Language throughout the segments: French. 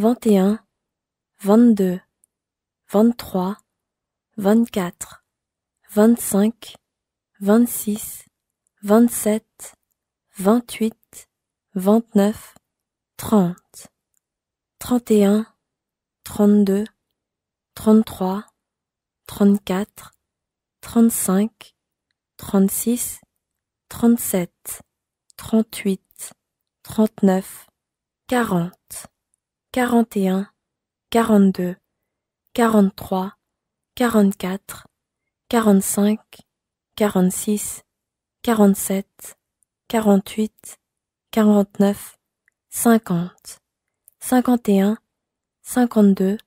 21, 22, 23, 24, 25, 26, 27, 28, 29, 30, 31, 32, 33, 34, 35, 36, 37, 38, 39, 40. 41, 42, 43, 44, 45, 46, 47, 48, 49, 50, 51, 52,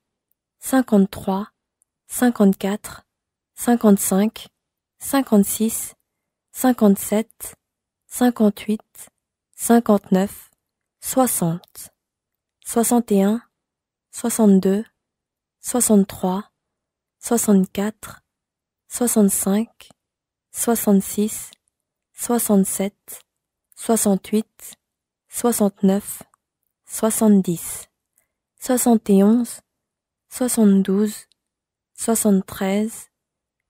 53, 54, 55, 56, 57, 58, 59, 60. 61, 62, 63, 64, 65, 66, 67, 68, 69, 70, 71, 72, 73,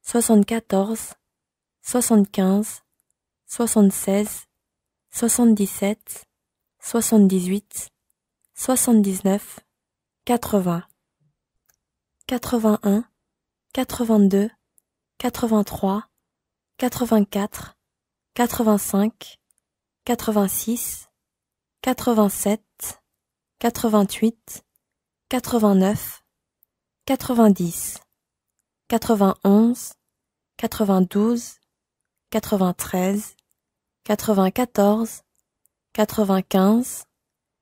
74, 75, 76, 77, 78, 79, 80, 81, 82, 83, 84, 85, 86, 87, 88, 89, 90, 91, 92, 93, 94, 95,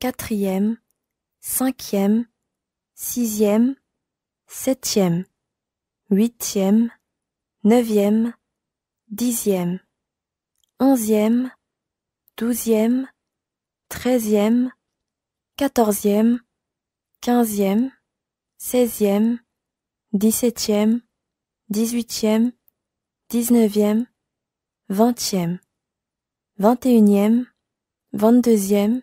quatrième, cinquième, sixième, septième, huitième, neuvième, dixième, onzième, douzième, treizième, quatorzième, quinzième, seizième, dix-septième, dix-huitième, dix-neuvième, vingtième, vingt-et-unième, vingt-deuxième,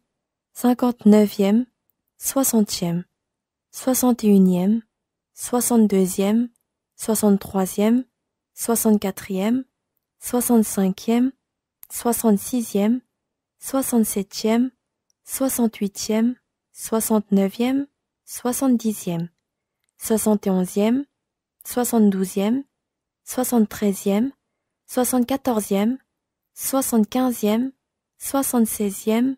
cinquante-neuvième, 60 soixante 61 unième soixante-deuxième, soixante-troisième, soixante-quatrième, soixante-cinquième, soixante-sixième, soixante-septième, soixante-huitième, soixante-neuvième, soixante-dixième, et 72 soixante-douzième, soixante-treizième, soixante-quatorzième, soixante-quinzième, soixante-seizième,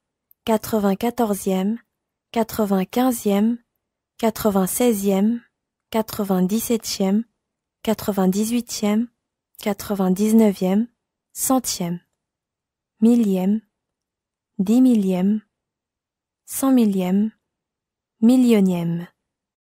quatre-vingt-quatorzième, quatre-vingt-quinzième, quatre-vingt-seizième, quatre-vingt-dix-septième, quatre-vingt-dix-huitième, quatre-vingt-dix-neuvième, centième, millième, dix millième, cent millième, millionième.